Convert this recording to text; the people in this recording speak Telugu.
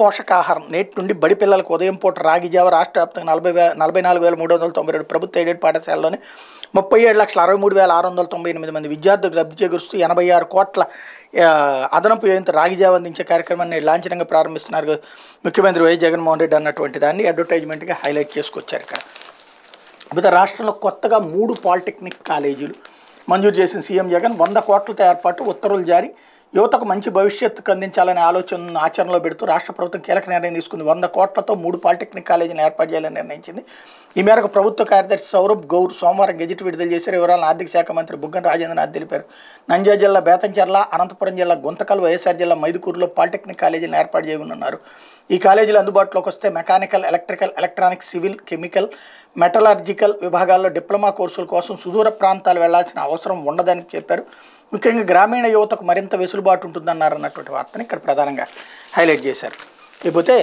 పోషకాహారం నేటి నుండి బడి పిల్లలకు ఉదయం పూట రాగి జావ రాష్ట్ర వ్యాప్తంగా నలభై వేల నలభై నాలుగు వేల మూడు వందల తొంభై రెండు ప్రభుత్వ ఎయిడెడ్ పాఠశాలలోని ముప్పై ఏడు లక్షల అరవై మూడు వేల ఆరు వందల తొంభై ఎనిమిది మంది విద్యార్థులకు లబ్ధి చేకూరుస్తూ ఎనభై ఆరు కోట్ల అదనపు ఏంత రాగి జావ అందించే కార్యక్రమాన్ని లాంఛనంగా ప్రారంభిస్తున్నారు ముఖ్యమంత్రి వైఎస్ జగన్మోహన్ రెడ్డి అన్నటువంటి దాన్ని అడ్వర్టైజ్మెంట్గా హైలైట్ చేసుకొచ్చారు ఇక్కడ మిగతా రాష్ట్రంలో కొత్తగా మూడు పాలిటెక్నిక్ కాలేజీలు మంజూరు చేసిన సీఎం జగన్ వంద కోట్లతో ఏర్పాటు ఉత్తర్వులు జారీ యువతకు మంచి భవిష్యత్తుకు అందించాలనే ఆలోచనను ఆచరణలో పెడుతూ రాష్ట్ర ప్రభుత్వం కీలక నిర్ణయం తీసుకుంది వంద కోట్లతో మూడు పాలిటెక్నిక్ కాలేజీని ఏర్పాటు చేయాలని నిర్ణయించింది ఈ మేరకు ప్రభుత్వ కార్యదర్శి సౌరభ్ గౌర్ సోమవారం గెజిట్ విడుదల చేశారు వివరాలను ఆర్థిక శాఖ మంత్రి బుగ్గన రాజేంద్రనాథ్ తెలిపారు నంద్యాల జిల్లా బేతంచెర్ల అనంతపురం జిల్లా గుంతకల్ వైఎస్ఆర్ జిల్లా మైదుకూరులో పాలిటెక్నిక్ కాలేజీని ఏర్పాటు చేయనున్నారు ఈ కాలేజీలు అందుబాటులోకి వస్తే mechanical electrical electronic civil chemical metallurgical విభాగాల్లో డిప్లొమా కోర్సుల కోసం సుదూర ప్రాంతాలు వెళ్లాల్సిన అవసరం ఉండదని చెప్పారు ముఖ్యంగా గ్రామీణ యువతకు మరింత వెసులుబాటు ఉంటుందన్నారు అన్నటువంటి వార్తను ఇక్కడ ప్రధానంగా హైలైట్ చేశారు లేకపోతే